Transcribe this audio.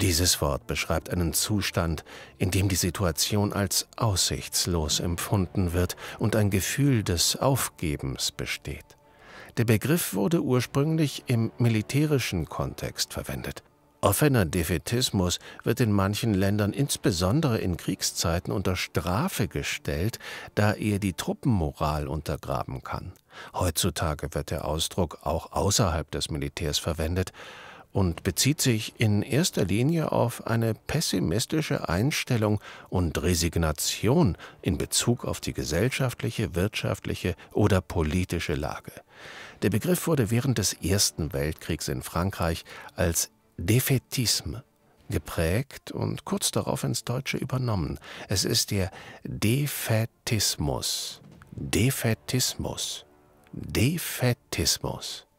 Dieses Wort beschreibt einen Zustand, in dem die Situation als aussichtslos empfunden wird und ein Gefühl des Aufgebens besteht. Der Begriff wurde ursprünglich im militärischen Kontext verwendet. Offener Defetismus wird in manchen Ländern insbesondere in Kriegszeiten unter Strafe gestellt, da er die Truppenmoral untergraben kann. Heutzutage wird der Ausdruck auch außerhalb des Militärs verwendet und bezieht sich in erster Linie auf eine pessimistische Einstellung und Resignation in Bezug auf die gesellschaftliche, wirtschaftliche oder politische Lage. Der Begriff wurde während des Ersten Weltkriegs in Frankreich als Defetisme geprägt und kurz darauf ins Deutsche übernommen. Es ist der Defetismus. Defetismus. Defetismus.